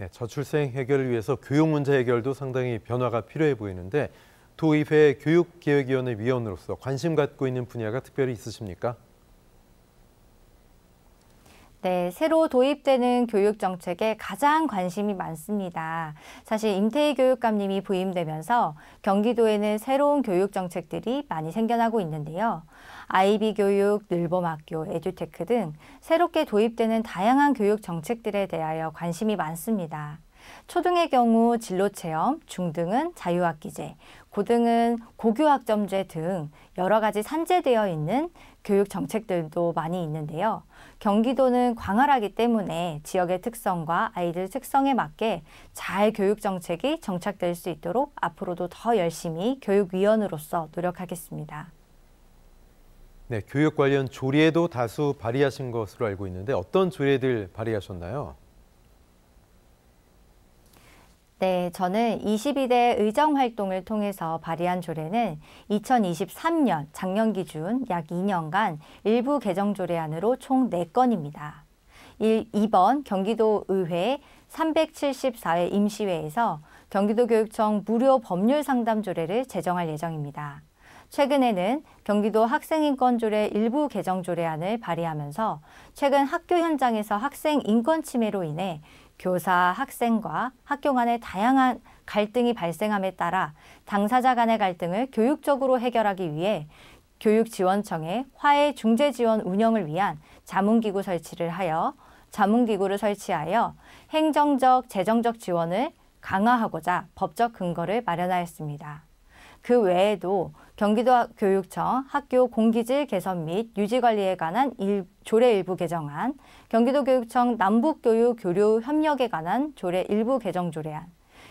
네, 저출생 해결을 위해서 교육 문제 해결도 상당히 변화가 필요해 보이는데 도의회 교육개혁위원회 위원으로서 관심 갖고 있는 분야가 특별히 있으십니까? 네, 새로 도입되는 교육 정책에 가장 관심이 많습니다. 사실 임태희 교육감님이 부임되면서 경기도에는 새로운 교육 정책들이 많이 생겨나고 있는데요. 아이비 교육, 늘봄학교, 에듀테크 등 새롭게 도입되는 다양한 교육 정책들에 대하여 관심이 많습니다. 초등의 경우 진로 체험, 중등은 자유학기제, 고등은 고교학점제 등 여러 가지 산재되어 있는 교육 정책들도 많이 있는데요. 경기도는 광활하기 때문에 지역의 특성과 아이들 특성에 맞게 잘 교육 정책이 정착될 수 있도록 앞으로도 더 열심히 교육위원으로서 노력하겠습니다. 네, 교육 관련 조례도 다수 발의하신 것으로 알고 있는데 어떤 조례들 발의하셨나요? 네, 저는 22대 의정 활동을 통해서 발의한 조례는 2023년 작년 기준 약 2년간 일부 개정 조례안으로 총 4건입니다. 1, 2번 경기도 의회 374회 임시회에서 경기도교육청 무료 법률 상담 조례를 제정할 예정입니다. 최근에는 경기도 학생인권조례 일부 개정 조례안을 발의하면서 최근 학교 현장에서 학생 인권 침해로 인해 교사, 학생과 학교 간의 다양한 갈등이 발생함에 따라 당사자 간의 갈등을 교육적으로 해결하기 위해 교육지원청에 화해 중재 지원 운영을 위한 자문기구 설치를 하여 자문기구를 설치하여 행정적, 재정적 지원을 강화하고자 법적 근거를 마련하였습니다. 그 외에도 경기도 교육청 학교 공기질 개선 및 유지관리에 관한 일, 조례 일부 개정안, 경기도 교육청 남북교육 교류 협력에 관한 조례 일부 개정 조례안,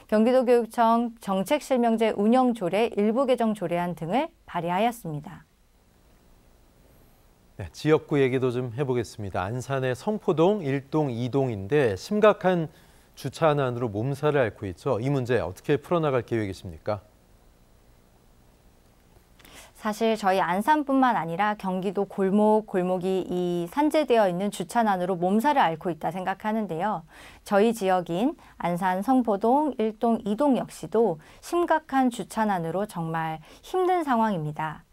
경기도 교육청 정책 실명제 운영 조례 일부 개정 조례안 등을 발의하였습니다. 네, 지역구 얘기도 좀 해보겠습니다. 안산의 성포동 1동 2동인데 심각한 주차난으로 몸살을 앓고 있죠. 이 문제 어떻게 풀어나갈 계획이십니까? 사실 저희 안산뿐만 아니라 경기도 골목 골목이 이 산재되어 있는 주차난으로 몸살을 앓고 있다 생각하는데요. 저희 지역인 안산 성포동, 일동, 이동 역시도 심각한 주차난으로 정말 힘든 상황입니다.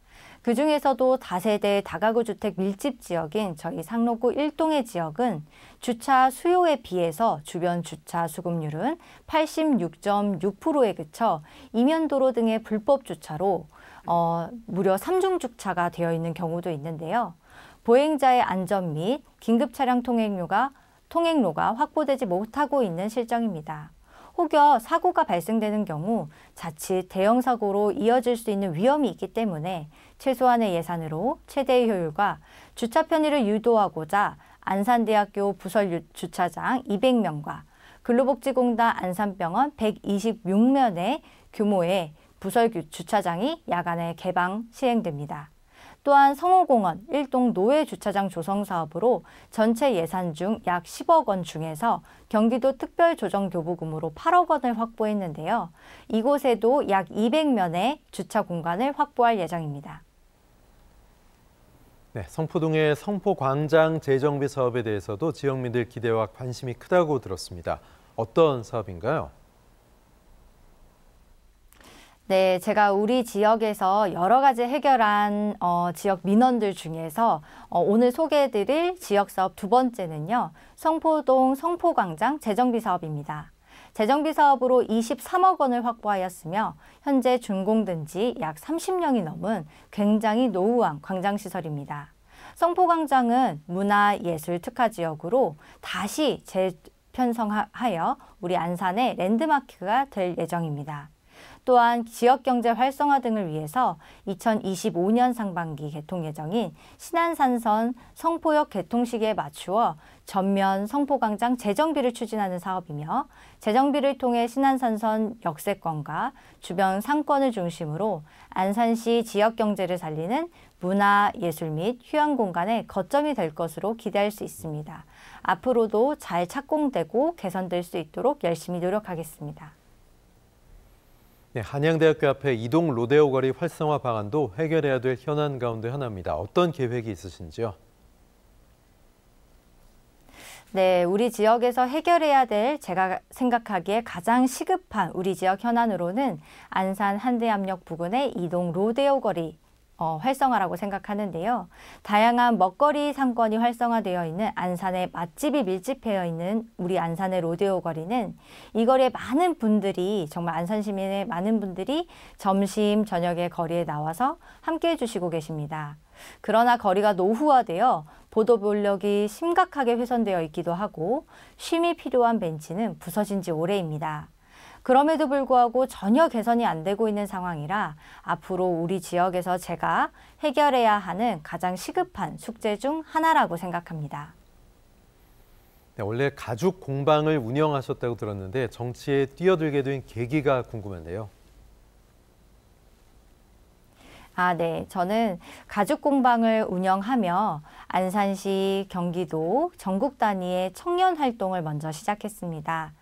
그중에서도 다세대 다가구 주택 밀집 지역인 저희 상록구 1동의 지역은 주차 수요에 비해서 주변 주차 수급률은 86.6%에 그쳐 이면도로 등의 불법 주차로 어, 무려 3중 주차가 되어 있는 경우도 있는데요. 보행자의 안전 및 긴급 차량 통행료가 통행로가 확보되지 못하고 있는 실정입니다. 혹여 사고가 발생되는 경우 자칫 대형 사고로 이어질 수 있는 위험이 있기 때문에 최소한의 예산으로 최대의 효율과 주차 편의를 유도하고자 안산대학교 부설 주차장 200명과 근로복지공단 안산병원 126면의 규모의 부설 주차장이 야간에 개방 시행됩니다. 또한 성호공원 1동 노예 주차장 조성 사업으로 전체 예산 중 약 10억 원 중에서 경기도 특별조정교부금으로 8억 원을 확보했는데요. 이곳에도 약 200면의 주차 공간을 확보할 예정입니다. 네, 성포동의 성포광장 재정비 사업에 대해서도 지역민들 기대와 관심이 크다고 들었습니다. 어떤 사업인가요? 네, 제가 우리 지역에서 여러 가지 해결한 어, 지역 민원들 중에서 어, 오늘 소개해드릴 지역 사업 두 번째는요, 성포동 성포광장 재정비 사업입니다. 재정비 사업으로 23억 원을 확보하였으며 현재 준공된 지 약 30년이 넘은 굉장히 노후한 광장시설입니다. 성포광장은 문화예술 특화 지역으로 다시 재편성하여 우리 안산의 랜드마크가 될 예정입니다. 또한 지역경제 활성화 등을 위해서 2025년 상반기 개통 예정인 신안산선 성포역 개통 식에 맞추어 전면 성포광장 재정비를 추진하는 사업이며 재정비를 통해 신안산선 역세권과 주변 상권을 중심으로 안산시 지역경제를 살리는 문화, 예술 및 휴양 공간의 거점이 될 것으로 기대할 수 있습니다. 앞으로도 잘 착공되고 개선될 수 있도록 열심히 노력하겠습니다. 네, 한양대학교 앞에 이동 로데오 거리 활성화 방안도 해결해야 될 현안 가운데 하나입니다. 어떤 계획이 있으신지요? 네, 우리 지역에서 해결해야 될 제가 생각하기에 가장 시급한 우리 지역 현안으로는 안산 한대암역 부근의 이동 로데오 거리 어, 활성화라고 생각하는데요. 다양한 먹거리 상권이 활성화되어 있는 안산의 맛집이 밀집되어 있는 우리 안산의 로데오 거리는 이 거리에 많은 분들이 정말 안산 시민의 많은 분들이 점심 저녁에 거리에 나와서 함께 해주시고 계십니다. 그러나 거리가 노후화되어 보도볼력이 심각하게 훼손되어 있기도 하고 쉼이 필요한 벤치는 부서진 지 오래입니다. 그럼에도 불구하고 전혀 개선이 안 되고 있는 상황이라 앞으로 우리 지역에서 제가 해결해야 하는 가장 시급한 숙제 중 하나라고 생각합니다. 네, 원래 가죽 공방을 운영하셨다고 들었는데 정치에 뛰어들게 된 계기가 궁금한데요. 아, 네. 저는 가죽 공방을 운영하며 안산시, 경기도, 전국 단위의 청년 활동을 먼저 시작했습니다.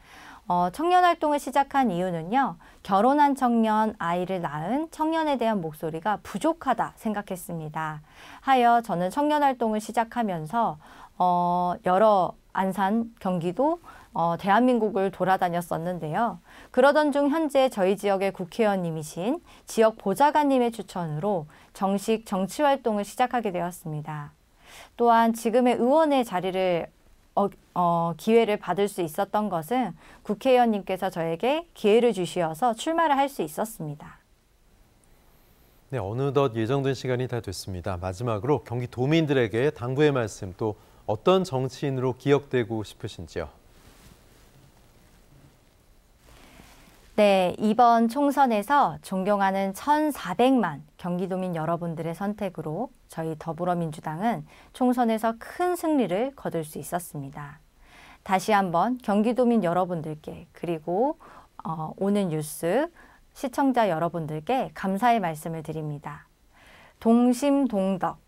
어, 청년 활동을 시작한 이유는요. 결혼한 청년, 아이를 낳은 청년에 대한 목소리가 부족하다 생각했습니다. 하여 저는 청년 활동을 시작하면서 어, 여러 안산, 경기도, 어, 대한민국을 돌아다녔었는데요. 그러던 중 현재 저희 지역의 국회의원님이신 지역 보좌관님의 추천으로 정식 정치 활동을 시작하게 되었습니다. 또한 지금의 의원의 자리를 어, 어, 기회를 받을 수 있었던 것은 국회의원님께서 저에게 기회를 주시어서 출마를 할 수 있었습니다. 네, 어느덧 예정된 시간이 다 됐습니다. 마지막으로 경기 도민들에게 당부의 말씀 또 어떤 정치인으로 기억되고 싶으신지요? 네, 이번 총선에서 존경하는 1,400만 경기도민 여러분들의 선택으로 저희 더불어민주당은 총선에서 큰 승리를 거둘 수 있었습니다. 다시 한번 경기도민 여러분들께 그리고 어, 오는 뉴스 시청자 여러분들께 감사의 말씀을 드립니다. 동심동덕.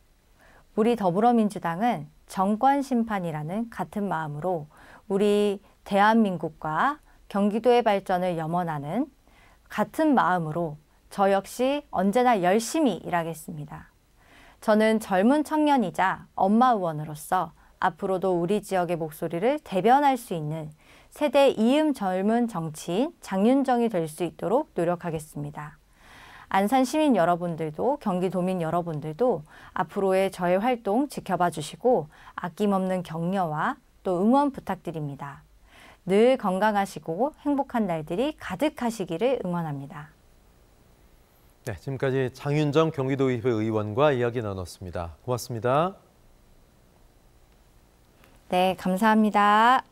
우리 더불어민주당은 정권 심판이라는 같은 마음으로 우리 대한민국과 경기도의 발전을 염원하는 같은 마음으로 저 역시 언제나 열심히 일하겠습니다. 저는 젊은 청년이자 엄마 의원으로서 앞으로도 우리 지역의 목소리를 대변할 수 있는 세대 이음 젊은 정치인 장윤정이 될 수 있도록 노력하겠습니다. 안산 시민 여러분들도 경기도민 여러분들도 앞으로의 저의 활동 지켜봐 주시고 아낌없는 격려와 또 응원 부탁드립니다. 늘 건강하시고 행복한 날들이 가득하시기를 응원합니다. 네, 지금까지 장윤정 경기도의회 의원과 이야기 나눴습니다. 고맙습니다. 네, 감사합니다.